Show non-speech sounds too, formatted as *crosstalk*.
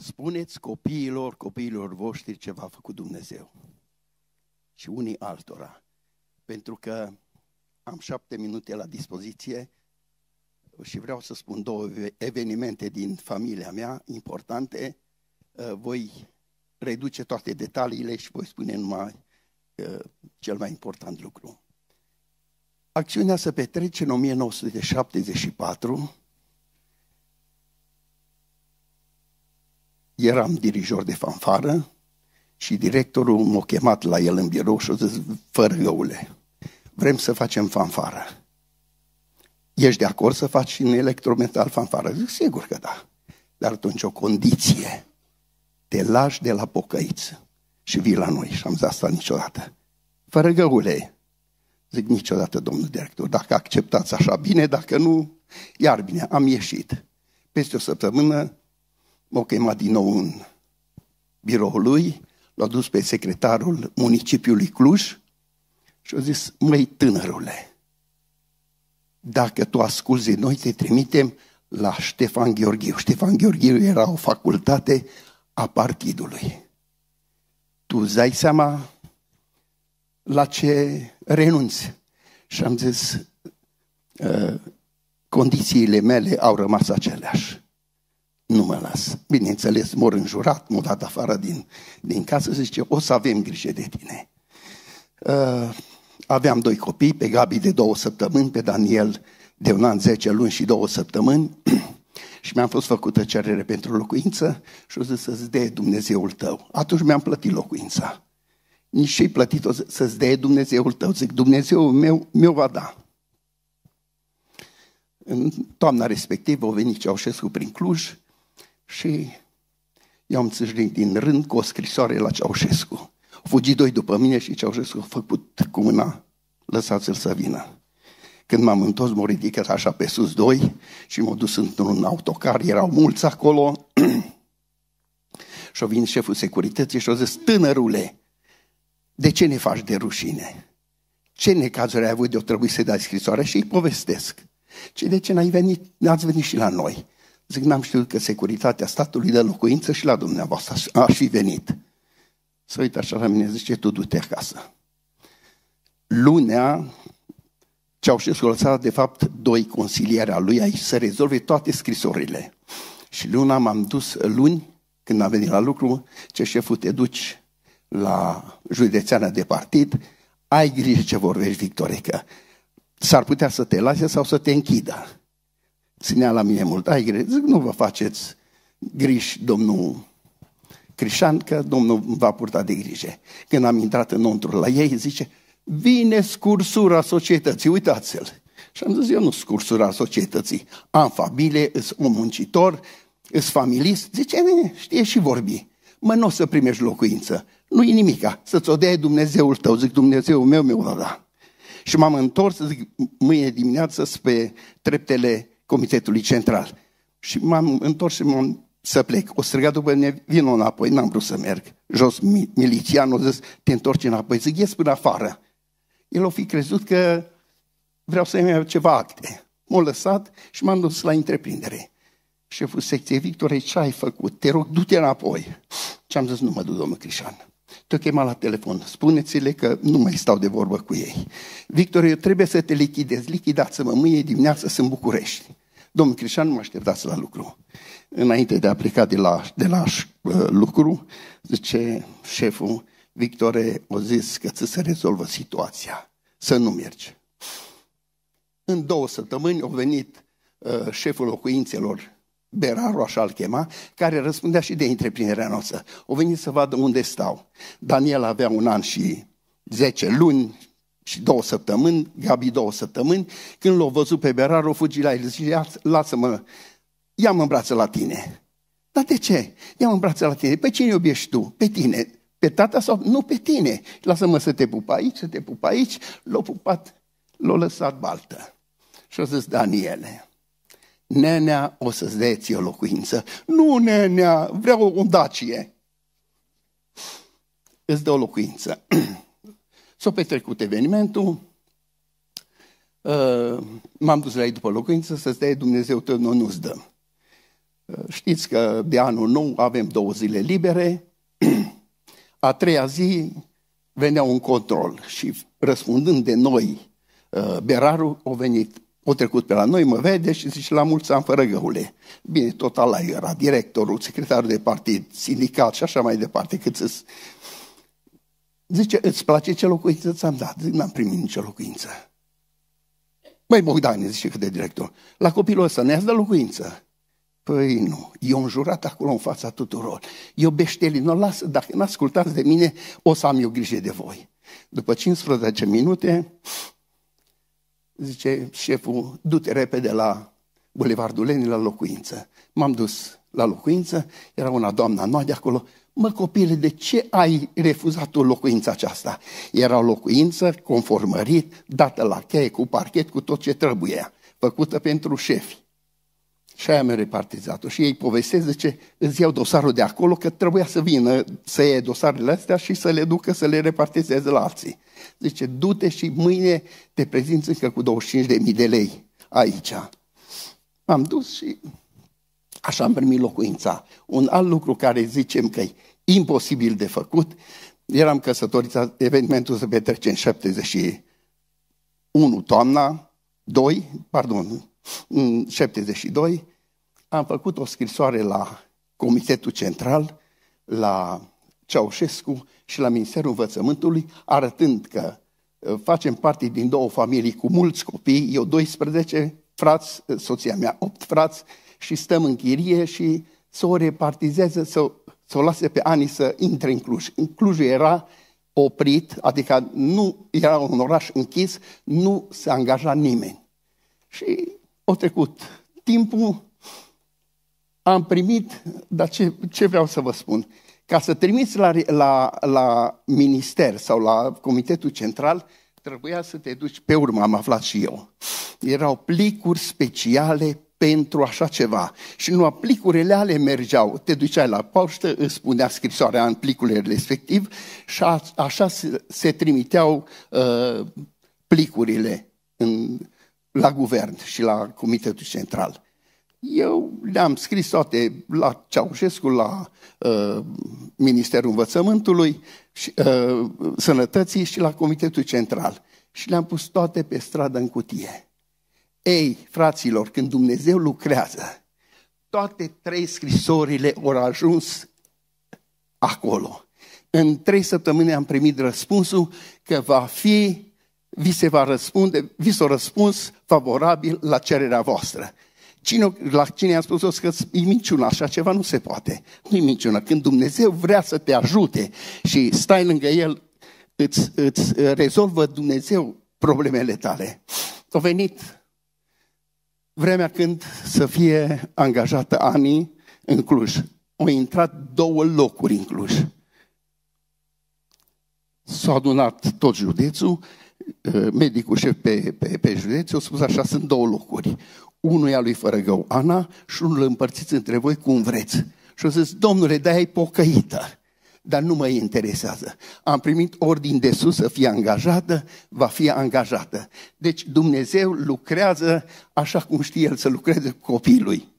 Spuneți copiilor, copiilor voștri ce v-a făcut Dumnezeu. Și unii altora. Pentru că am șapte minute la dispoziție și vreau să spun două evenimente din familia mea importante. Uh, voi reduce toate detaliile și voi spune numai uh, cel mai important lucru. Acțiunea se petrece în 1974 eram dirijor de fanfară și directorul m-a chemat la el în birou și a zis, fără găule, vrem să facem fanfară. Ești de acord să faci și în electrometal fanfară? Zic, sigur că da. Dar atunci o condiție. Te lași de la pocăiță și vii la noi. Și am zis asta niciodată. Fără găule. Zic, niciodată, domnul director, dacă acceptați așa bine, dacă nu, iar bine, am ieșit. Peste o săptămână m-a chemat din nou în biroul lui, l-a dus pe secretarul municipiului Cluj și a zis, măi tânărule, dacă tu asculți noi, te trimitem la Ștefan Gheorghiu. Ștefan Gheorghiu era o facultate a partidului. Tu îți dai seama la ce renunți. Și am zis, uh, condițiile mele au rămas aceleași nu mă las. Bineînțeles, mor înjurat, mă dat afară din, din casă, zice, o să avem grijă de tine. Uh, aveam doi copii, pe Gabi de două săptămâni, pe Daniel de un an, zece luni și două săptămâni *clears throat* și mi-am fost făcută cerere pentru locuință și o zis să-ți dea Dumnezeul tău. Atunci mi-am plătit locuința. Nici și-i plătit o să-ți dea Dumnezeul tău. Zic, Dumnezeul meu, meu va da. În toamna respectivă au venit Ceaușescu prin Cluj, și i-am țâșnit din rând cu o scrisoare la Ceaușescu. Au fugit doi după mine și Ceaușescu a făcut cu mâna, lăsați-l să vină. Când m-am întors, m-au ridicat așa pe sus doi și m-au dus într-un autocar, erau mulți acolo. *clears throat* și-a venit șeful securității și-a zis, tânărule, de ce ne faci de rușine? Ce necazuri ai avut de o trebuie să dai scrisoare? Și îi povestesc. Ce de ce n-ai venit, n-ați venit și la noi? Zic, n-am știut că securitatea statului de locuință și la dumneavoastră aș fi venit. Să uită așa la mine, zice, tu du-te acasă. Lunea, Ceaușescu a lăsat, de fapt, doi consilieri al lui aici să rezolve toate scrisorile. Și luna m-am dus, luni, când am venit la lucru, ce șeful te duci la județeană de partid, ai grijă ce vorbești, Victorică. S-ar putea să te lase sau să te închidă ținea la mine mult. Ai grijă, zic, nu vă faceți griji, domnul Crișan, că domnul va purta de grijă. Când am intrat înăuntru la ei, zice, vine scursura societății, uitați-l. Și am zis, eu nu scursura societății, am familie, îs un muncitor, îs familist. Zice, ne, știe și vorbi. Mă, nu o să primești locuință. Nu-i nimica. Să-ți o dea Dumnezeul tău. Zic, Dumnezeul meu meu, da da. Și m-am întors, zic, mâine dimineață pe treptele Comitetului Central. Și m-am întors și m-am să plec. O strigat după mine, vină înapoi, n-am vrut să merg. Jos milițianul a zis, te întorci înapoi, zic, ies până afară. El o fi crezut că vreau să iau ceva acte. M-a lăsat și m-am dus la întreprindere. Șeful secției, Victor, ce ai făcut? Te rog, du-te înapoi. Ce am zis, nu mă duc, domnul Crișan te chema la telefon, spuneți-le că nu mai stau de vorbă cu ei. Victor, eu trebuie să te lichidez, lichidați-mă, mâine dimineață sunt București. Domnul Crișan, nu mă așteptați la lucru. Înainte de a pleca de la, de la uh, lucru, zice șeful, Victor, o zis că ți se rezolvă situația, să nu mergi. În două săptămâni a venit uh, șeful locuințelor Beraru, așa îl chema, care răspundea și de întreprinderea noastră. O venit să vadă unde stau. Daniel avea un an și zece luni și două săptămâni, Gabi două săptămâni, când l-au văzut pe Beraru, fugi la el, zice, lasă-mă, ia-mă în brațe la tine. Dar de ce? Ia-mă în brațe la tine. Pe păi cine iubești tu? Pe tine. Pe tata sau? Nu pe tine. Lasă-mă să te pup aici, să te pup aici. L-a pupat, l-a lăsat baltă. Și a zis, Daniele, nenea, o să-ți deți o locuință. Nu, nenea, vreau o dacie. Îți dă o locuință. *clears throat* S-a petrecut evenimentul, uh, m-am dus la ei după locuință să-ți dea Dumnezeu tău, nu, nu-ți dă. Uh, știți că de anul nou avem două zile libere, *clears throat* a treia zi venea un control și răspundând de noi, uh, Berarul a venit o trecut pe la noi, mă vede și zice, la mulți ani fără găule. Bine, tot ala era directorul, secretarul de partid, sindicat și așa mai departe, cât să Zice, îți place ce locuință ți-am dat? Zic, n-am primit nicio locuință. Băi, Bogdan, zice că de director, la copilul ăsta ne-ați dat locuință? Păi nu, eu am jurat acolo în fața tuturor. Eu beșteli, nu las, dacă nu ascultați de mine, o să am eu grijă de voi. După 15 minute, Zice șeful, du-te repede la Bulevardul Lenin la locuință. M-am dus la locuință, era una doamna noa de acolo. Mă, copile, de ce ai refuzat o locuință aceasta? Era o locuință conformărit, dată la cheie, cu parchet, cu tot ce trebuia, făcută pentru șefi. Și aia mi-a repartizat-o. Și ei povestesc, zice, îți iau dosarul de acolo, că trebuia să vină să iei dosarele astea și să le ducă să le repartizeze la alții. Zice, du-te și mâine te prezinți încă cu 25.000 de lei aici. M-am dus și așa am primit locuința. Un alt lucru care zicem că e imposibil de făcut, eram căsătoriți, evenimentul se petrece în 71 toamna, 2, pardon, în 72, am făcut o scrisoare la Comitetul Central, la Ceaușescu și la Ministerul Învățământului, arătând că uh, facem parte din două familii cu mulți copii, eu 12 frați, uh, soția mea 8 frați și stăm în chirie și să o repartizeze, să, să o lase pe ani să intre în Cluj. În Cluj era oprit, adică nu era un oraș închis, nu se angaja nimeni. Și o trecut timpul, am primit, dar ce, ce vreau să vă spun? Ca să trimiți la, la, la minister sau la comitetul central, trebuia să te duci, pe urmă am aflat și eu, erau plicuri speciale pentru așa ceva. Și nu plicurile ale mergeau. Te duceai la poștă, îți spunea scrisoarea în plicurile respectiv și a, așa se, se trimiteau uh, plicurile în, la guvern și la Comitetul Central. Eu le-am scris toate la Ceaușescu, la uh, Ministerul Învățământului, și, uh, Sănătății și la Comitetul Central. Și le-am pus toate pe stradă în cutie. Ei, fraților, când Dumnezeu lucrează, toate trei scrisorile au ajuns acolo. În trei săptămâni am primit răspunsul că va fi vi se va răspunde, vi s-a răspuns favorabil la cererea voastră. Cine, la cine a spus că e minciună, așa ceva nu se poate. Nu e minciună. Când Dumnezeu vrea să te ajute și stai lângă El, îți, îți uh, rezolvă Dumnezeu problemele tale. A venit vremea când să fie angajată Ani în Cluj. Au intrat două locuri în Cluj. S-a adunat tot județul Eh, medicul șef pe, pe, pe județ, au spus așa, sunt două locuri. Unul e al lui Fărăgău Ana și unul împărțiți între voi cum vreți. Și o zis, domnule, da, e pocăită, dar nu mă interesează. Am primit ordin de sus să fie angajată, va fi angajată. Deci Dumnezeu lucrează așa cum știe El să lucreze cu copilului.